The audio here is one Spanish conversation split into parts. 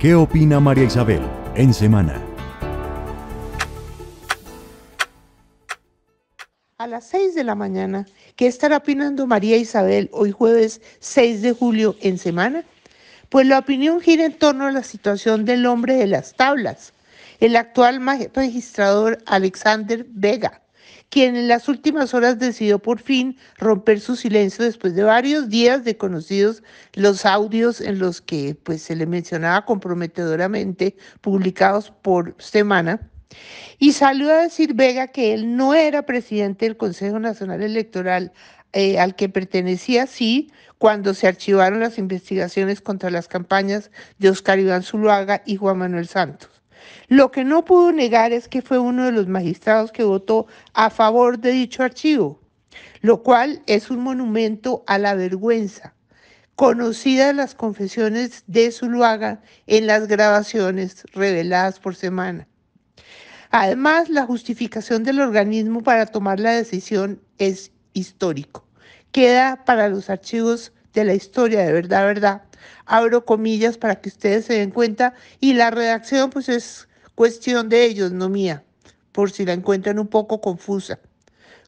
¿Qué opina María Isabel en semana? A las 6 de la mañana, ¿qué estará opinando María Isabel hoy jueves 6 de julio en semana? Pues la opinión gira en torno a la situación del hombre de las tablas, el actual registrador Alexander Vega quien en las últimas horas decidió por fin romper su silencio después de varios días de conocidos los audios en los que pues, se le mencionaba comprometedoramente publicados por semana. Y salió a decir Vega que él no era presidente del Consejo Nacional Electoral eh, al que pertenecía, sí, cuando se archivaron las investigaciones contra las campañas de Oscar Iván Zuluaga y Juan Manuel Santos. Lo que no pudo negar es que fue uno de los magistrados que votó a favor de dicho archivo, lo cual es un monumento a la vergüenza. Conocidas las confesiones de Zuluaga en las grabaciones reveladas por semana. Además, la justificación del organismo para tomar la decisión es histórico. Queda para los archivos de la historia de verdad, verdad. Abro comillas para que ustedes se den cuenta y la redacción pues es Cuestión de ellos, no mía, por si la encuentran un poco confusa.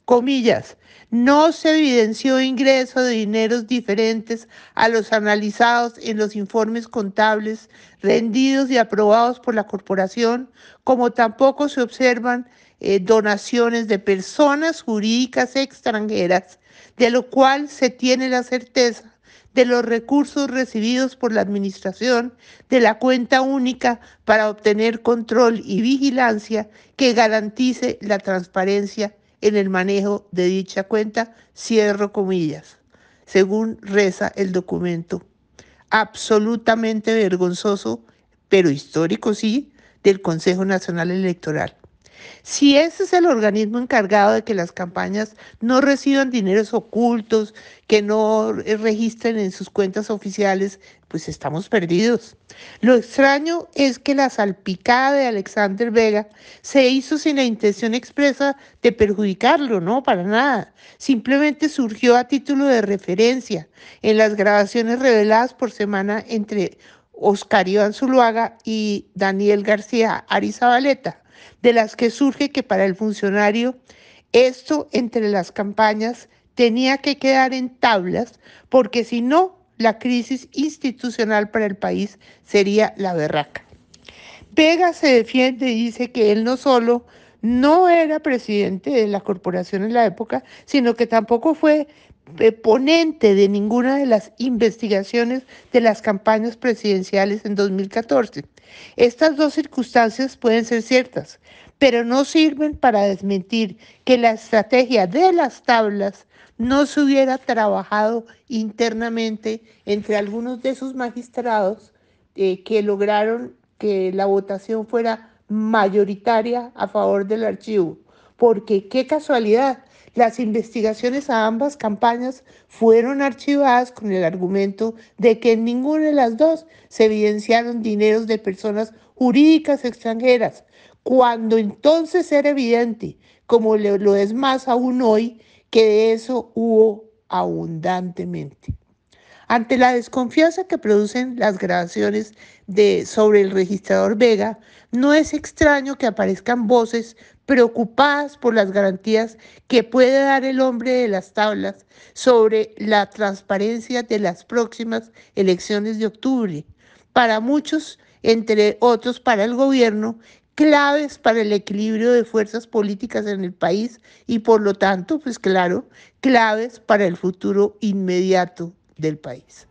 Comillas, no se evidenció ingreso de dineros diferentes a los analizados en los informes contables rendidos y aprobados por la corporación, como tampoco se observan eh, donaciones de personas jurídicas extranjeras, de lo cual se tiene la certeza de los recursos recibidos por la Administración de la cuenta única para obtener control y vigilancia que garantice la transparencia en el manejo de dicha cuenta, cierro comillas, según reza el documento. Absolutamente vergonzoso, pero histórico sí, del Consejo Nacional Electoral. Si ese es el organismo encargado de que las campañas no reciban dineros ocultos, que no eh, registren en sus cuentas oficiales, pues estamos perdidos. Lo extraño es que la salpicada de Alexander Vega se hizo sin la intención expresa de perjudicarlo, no, para nada. Simplemente surgió a título de referencia en las grabaciones reveladas por semana entre Oscar Iván Zuluaga y Daniel García Arizabaleta de las que surge que para el funcionario esto entre las campañas tenía que quedar en tablas, porque si no, la crisis institucional para el país sería la berraca. Vega se defiende y dice que él no solo no era presidente de la corporación en la época, sino que tampoco fue ponente de ninguna de las investigaciones de las campañas presidenciales en 2014. Estas dos circunstancias pueden ser ciertas, pero no sirven para desmentir que la estrategia de las tablas no se hubiera trabajado internamente entre algunos de sus magistrados eh, que lograron que la votación fuera mayoritaria a favor del archivo. Porque qué casualidad, las investigaciones a ambas campañas fueron archivadas con el argumento de que en ninguna de las dos se evidenciaron dineros de personas jurídicas extranjeras, cuando entonces era evidente, como lo es más aún hoy, que de eso hubo abundantemente. Ante la desconfianza que producen las grabaciones de, sobre el registrador Vega, no es extraño que aparezcan voces preocupadas por las garantías que puede dar el hombre de las tablas sobre la transparencia de las próximas elecciones de octubre. Para muchos, entre otros para el gobierno, claves para el equilibrio de fuerzas políticas en el país y por lo tanto, pues claro, claves para el futuro inmediato del país.